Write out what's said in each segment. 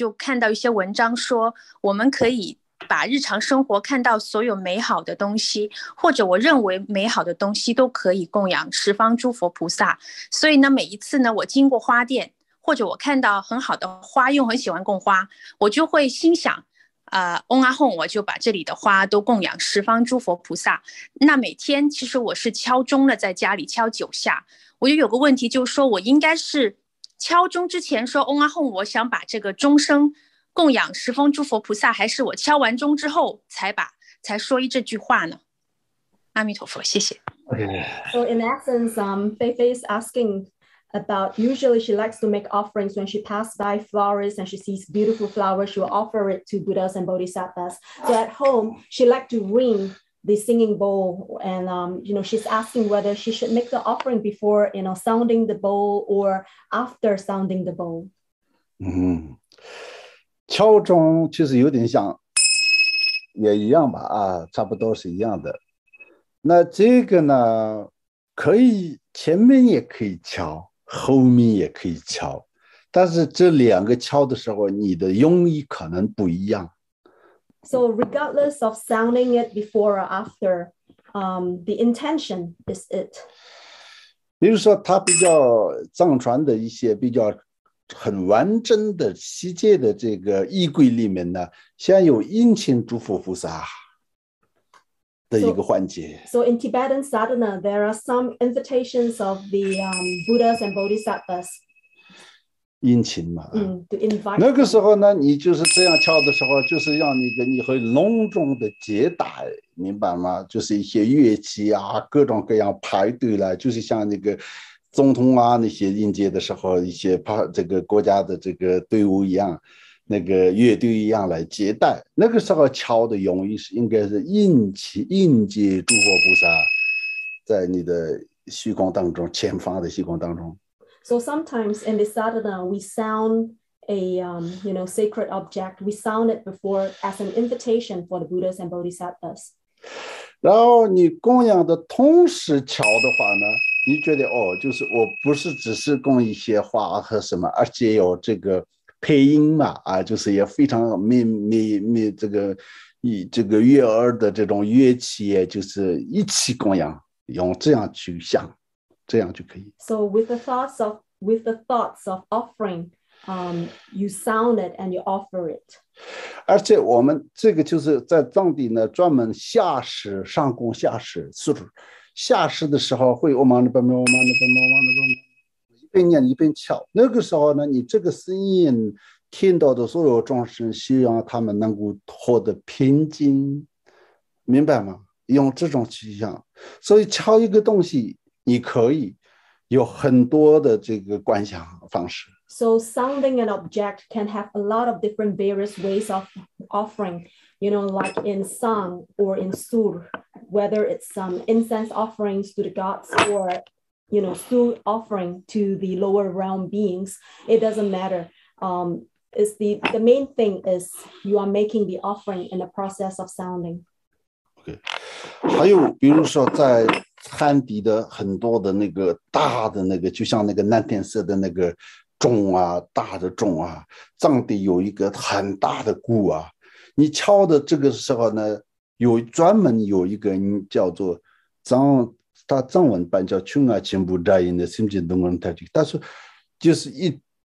就看到一些文章说，我们可以把日常生活看到所有美好的东西，或者我认为美好的东西，都可以供养十方诸佛菩萨。所以呢，每一次呢，我经过花店，或者我看到很好的花，又很喜欢供花，我就会心想，呃，嗡阿吽，我就把这里的花都供养十方诸佛菩萨。那每天其实我是敲钟了，在家里敲九下。我就有个问题，就是说我应该是。敲钟之前说嗡啊吽，我想把这个钟声供养十方诸佛菩萨，还是我敲完钟之后才把才说一这句话呢？阿弥陀佛，谢谢。So in essence, um, Fei Fei is asking about usually she likes to make offerings when she passes by flowers and she sees beautiful flowers, she will offer it to Buddhas and Bodhisattvas. So at home, she like to ring the singing bowl and um, you know she's asking whether she should make the offering before you know sounding the bowl or after sounding the bowl 嗯敲钟其实有点像也一样吧啊差不多是一样的那这个呢可以前面也可以敲后面也可以敲但是这两个敲的时候你的用意可能不一样 mm-hmm. So regardless of sounding it before or after, um, the intention is it. so in Tibetan sadhana, there are some invitations of the um, Buddhas and Bodhisattvas. 殷勤嘛，那个时候呢，你就是这样敲的时候，就是让你给你很隆重的接待，明白吗？就是一些乐器啊，各种各样排队来，就是像那个总统啊那些迎接的时候，一些怕这个国家的这个队伍一样，那个乐队一样来接待。那个时候敲的用意是，应该是应起应接诸佛菩萨，在你的虚空当中，前方的虚空当中。So sometimes in the sadhana, we sound a um, you know sacred object. We sound it before as an invitation for the Buddhas and Bodhisattvas. 然后你供养的通识桥的话呢，你觉得哦，就是我不是只是供一些花和什么，而且有这个配音嘛，啊，就是也非常美美美这个以这个乐儿的这种乐器，就是一起供养，用这样去想。这样就可以。So with the thoughts of with the thoughts of offering, um, you sound it and you offer it. 而且我们这个就是在藏地呢，专门下士上工下师，就是下士的时候会嗡忙的叭咪嗡嘛呢叭忙，嗡嘛呢叭一边念一边敲。那个时候呢，你这个声音听到的所有众生，希望他们能够获得平静，明白吗？用这种趋向，所以敲一个东西。你可以有很多的这个观想方式。So sounding an object can have a lot of different various ways of offering, you know, like in song or in sur, whether it's some incense offerings to the gods or, you know, sur offering to the lower realm beings. It doesn't matter. Um, is the the main thing is you are making the offering in the process of sounding. Okay，还有比如说在汉地的很多的那个大的那个，就像那个蓝天色的那个钟啊，大的钟啊，藏地有一个很大的鼓啊，你敲的这个时候呢，有专门有一个人叫做藏，他藏文版叫“穷啊，切布扎因”的，甚至能闻太极，但是就是一。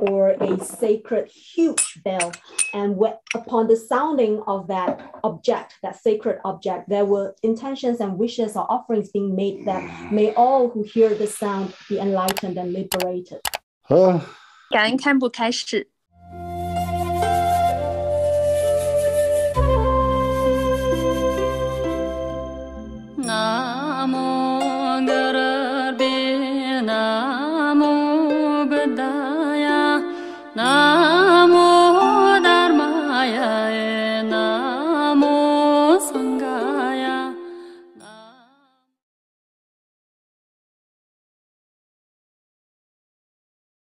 or a sacred huge bell. And upon the sounding of that object, that sacred object, there were intentions and wishes or offerings being made that may all who hear the sound be enlightened and liberated. 感恩堪布开始。